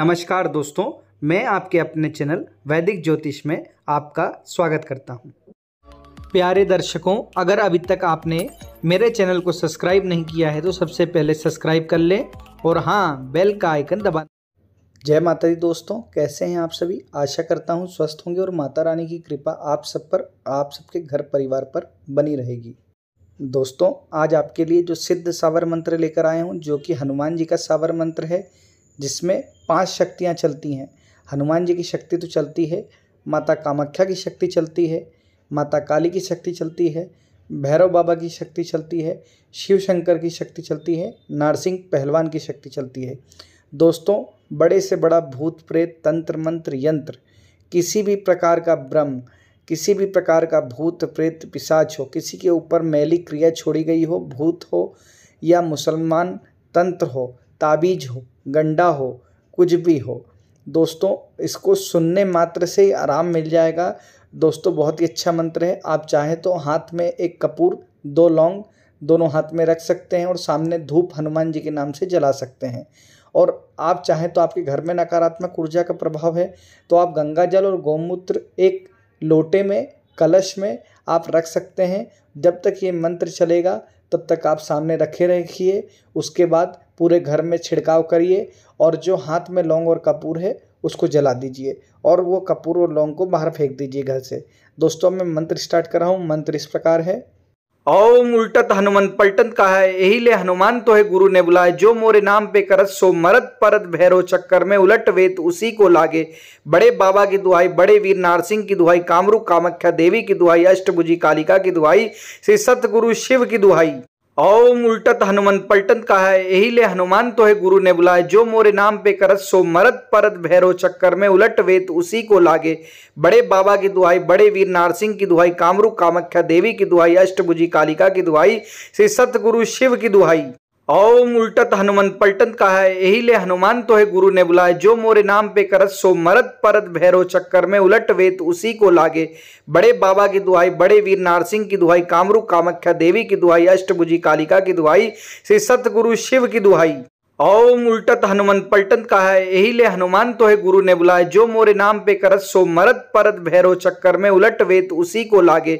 नमस्कार दोस्तों मैं आपके अपने चैनल वैदिक ज्योतिष में आपका स्वागत करता हूं। प्यारे दर्शकों अगर अभी तक आपने मेरे चैनल को सब्सक्राइब नहीं किया है तो सबसे पहले सब्सक्राइब कर लें और हाँ बेल का आइकन दबा जय माता दी दोस्तों कैसे हैं आप सभी आशा करता हूँ स्वस्थ होंगे और माता रानी की कृपा आप सब पर आप सबके घर परिवार पर बनी रहेगी दोस्तों आज आपके लिए जो सिद्ध सावर मंत्र लेकर आए हूँ जो कि हनुमान जी का सावर मंत्र है जिसमें पांच शक्तियाँ चलती हैं हनुमान जी की शक्ति तो चलती है माता कामाख्या की शक्ति चलती है माता काली की शक्ति चलती है भैरव बाबा की शक्ति चलती है शिव शंकर की शक्ति चलती है नारसिंह पहलवान की शक्ति चलती है दोस्तों बड़े से बड़ा भूत प्रेत तंत्र मंत्र यंत्र किसी भी प्रकार का ब्रह्म किसी भी प्रकार का भूत प्रेत पिशाच हो किसी के ऊपर मैली क्रिया छोड़ी गई हो भूत हो या मुसलमान तंत्र हो ताबीज हो गंडा हो कुछ भी हो दोस्तों इसको सुनने मात्र से ही आराम मिल जाएगा दोस्तों बहुत ही अच्छा मंत्र है आप चाहें तो हाथ में एक कपूर दो लौंग दोनों हाथ में रख सकते हैं और सामने धूप हनुमान जी के नाम से जला सकते हैं और आप चाहें तो आपके घर में नकारात्मक ऊर्जा का प्रभाव है तो आप गंगा जल और गौमूत्र एक लोटे में कलश में आप रख सकते हैं जब तक ये मंत्र चलेगा तब तक आप सामने रखे रखिए उसके बाद पूरे घर में छिड़काव करिए और जो हाथ में लौंग और कपूर है उसको जला दीजिए और वो कपूर और लौंग को बाहर फेंक दीजिए घर से दोस्तों मैं मंत्र स्टार्ट कर रहा हूँ मंत्र इस प्रकार है ओम उल्टत तो हनुमंत पलटन का है यही ले हनुमान तो है गुरु ने बुलाए जो मोरे नाम पे करत सो मरत परत भैरव चक्कर में उलट वेत उसी को लागे बड़े बाबा की दुहाई बड़े वीर नारसिंह की दुहाई कामरू कामख्या देवी की दुहाई अष्टभुजी कालिका की दुहाई श्री सतगुरु शिव की दुहाई ओम उल्टत हनुमंत पलटन का है यही ले हनुमान तो है गुरु ने बुलाए जो मोरे नाम पे करत सो मरत परत भैरव चक्कर में उलट वेत उसी को लागे बड़े बाबा की दुहाई बड़े वीर नारसिंह की दुहाई कामरू कामाख्या देवी की दुहाई अष्टभुजी कालिका की दुहाई श्री सतगुरु शिव की दुहाई ओम उल्टत हनुमंत पलटन का है यही ले हनुमान तो है गुरु ने बुलाए जो मोरे नाम पे करत सो मरत परत भैरव चक्कर में उलट वेत उसी को लागे बड़े बाबा की दुहाई बड़े वीर नारसिंह की दुहाई कामरू कामाख्या देवी की दुहाई अष्टभुजी कालिका की दुहाई श्री सतगुरु शिव की दुहाई ओम उल्टत हनुमंत पलटन का है यही ले हनुमान तो है गुरु ने बुलाए जो मोरे नाम पे करत सो मरत परत भैरव चक्कर में उलट वेत तो उसी को लागे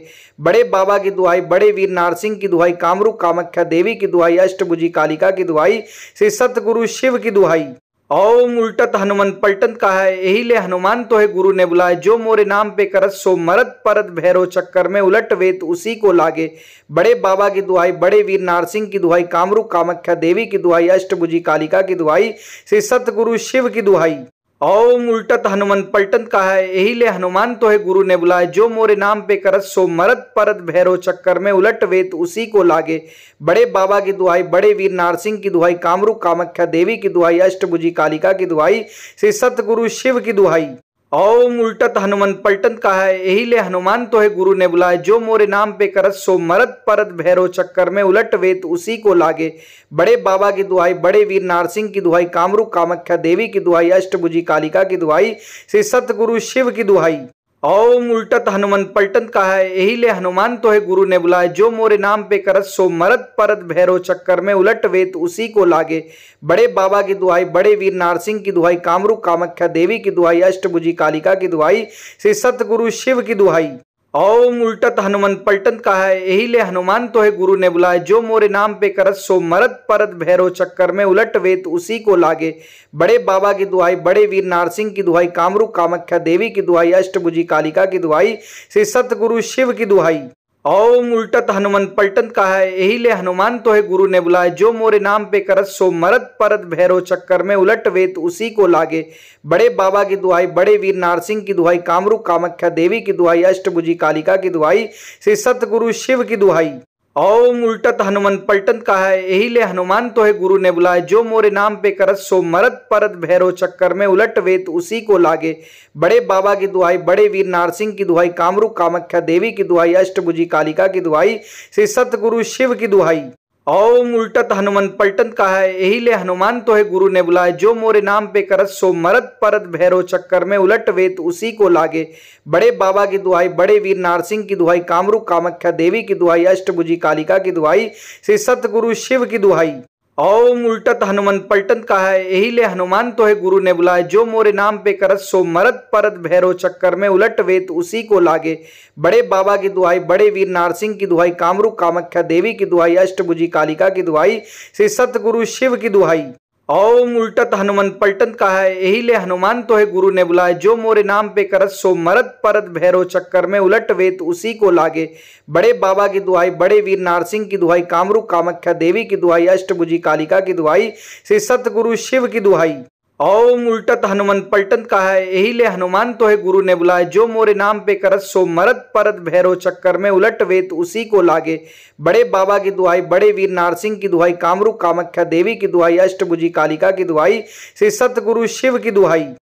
बड़े बाबा की दुहाई बड़े वीर नारसिंह की दुहाई कामरू कामाख्या देवी की दुहाई अष्टभुजी कालिका की दुहाई श्री सतगुरु शिव की दुहाई ओम उल्टत हनुमंत पलटन का है यही ले हनुमान तो है गुरु ने बुलाए जो मोरे नाम पे करत सो मरत परत भैरव चक्कर में उलट वेत तो उसी को लागे बड़े बाबा की दुहाई बड़े वीर नारसिंह की दुहाई कामरू कामख्या देवी की दुहाई अष्टभुजी कालिका की दुहाई श्री सतगुरु शिव की दुहाई ओम उल्टत हनुमंत पलटन का है यही ले हनुमान तो है गुरु ने बुलाए जो मोरे नाम पे करत सो मरत परत भैरव चक्कर में उलट वेत तो उसी को लागे बड़े बाबा की दुहाई बड़े वीर नारसिंह की दुहाई कामरू कामख्या देवी की दुहाई अष्टभुजी कालिका की दुहाई श्री सतगुरु शिव की दुहाई ओम उल्टत हनुमंत पलटन का है यही ले हनुमान तो है गुरु ने बुलाए जो मोरे नाम पे करत सो मरत परत भैरव चक्कर में उलट वेत तो उसी को लागे बड़े बाबा की दुहाई बड़े वीर नारसिंह की दुहाई कामरू कामख्या देवी की दुहाई अष्टभुजी कालिका की दुहाई श्री सतगुरु शिव की दुहाई ओम उल्टत हनुमंत पलटन का है यही ले हनुमान तो है गुरु ने बुलाए जो मोरे नाम पे करत सो मरत परत भैरव चक्कर में उलट वेत उसी को लागे बड़े बाबा की दुहाई बड़े वीर नारसिंह की दुहाई कामरू कामख्या देवी की दुहाई अष्टभुजी कालिका की दुहाई श्री सतगुरु शिव की दुहाई ओम उल्टत हनुमंत पलटन का है यही ले हनुमान तो है गुरु ने बुलाए जो मोरे नाम पे करत सो मरत परत भैरव चक्कर में उलट वेत उसी को लागे बड़े बाबा की दुहाई बड़े वीर नारसिंह की दुहाई कामरू कामाख्या देवी की दुहाई अष्टभुजी कालिका की दुहाई श्री सतगुरु शिव की दुहाई ओम उल्टत हनुमंत पलटन का है यही ले हनुमान तो है गुरु ने बुलाए जो मोरे नाम पे करत सो मरत परत भैरव चक्कर में उलट वेत उसी को लागे बड़े बाबा की दुहाई बड़े वीर नारसिंह की दुहाई कामरू कामाख्या देवी की दुहाई अष्टभुजी कालिका की दुहाई श्री सतगुरु शिव की दुहाई ओम उल्टत हनुमंत पलटन का है यही ले हनुमान तो है गुरु ने बुलाए जो मोरे नाम पे करत सो मरत परत भैरो चक्कर में उलट वेत उसी को लागे बड़े बाबा की दुहाई बड़े वीर नारसिंह की दुहाई कामरू कामख्या देवी की दुहाई अष्टभुजी कालिका की दुहाई श्री सतगुरु शिव की दुहाई ओम उल्टत तो हनुमान पलटन का है यही ले हनुमान तो है गुरु ने बुलाए जो मोरे नाम पे करत सो मरत परत भैरव चक्कर में उलट वेत उसी को लागे बड़े बाबा की दुहाई बड़े वीर नारसिंह की दुहाई कामरू कामख्या देवी की दुहाई अष्टभुजी कालिका की दुहाई श्री सतगुरु शिव की दुहाई ओम उल्टत हनुमंत पलटन का है यही ले हनुमान तो है गुरु ने बुलाए जो मोरे नाम पे करत सो मरत परत भैरव चक्कर में उलट वेत उसी को लागे बड़े बाबा की दुहाई बड़े वीर नारसिंह की दुहाई कामरू कामाख्या देवी की दुहाई अष्टभुजी कालिका की दुहाई श्री सतगुरु शिव की दुहाई ओम उल्टत हनुमंत पलटन का है यही ले हनुमान तो है गुरु ने बुलाए जो मोरे नाम पे करत सो मरत परत भैरव चक्कर में उलट वेत उसी को लागे बड़े बाबा की दुहाई बड़े वीर नारसिंह की दुहाई कामरू कामाख्या देवी की दुहाई अष्टभुजी कालिका की दुहाई श्री सतगुरु शिव की दुहाई ओम उल्टत हनुमंत पलटन का है यही ले हनुमान तो है गुरु ने बुलाए जो मोरे नाम पे करत सो मरत परत भैरव चक्कर में उलट वेत उसी को लागे बड़े बाबा की दुहाई बड़े वीर नारसिंह की दुहाई कामरू कामख्या देवी की दुहाई अष्टभुजी कालिका की दुहाई श्री सतगुरु शिव की दुहाई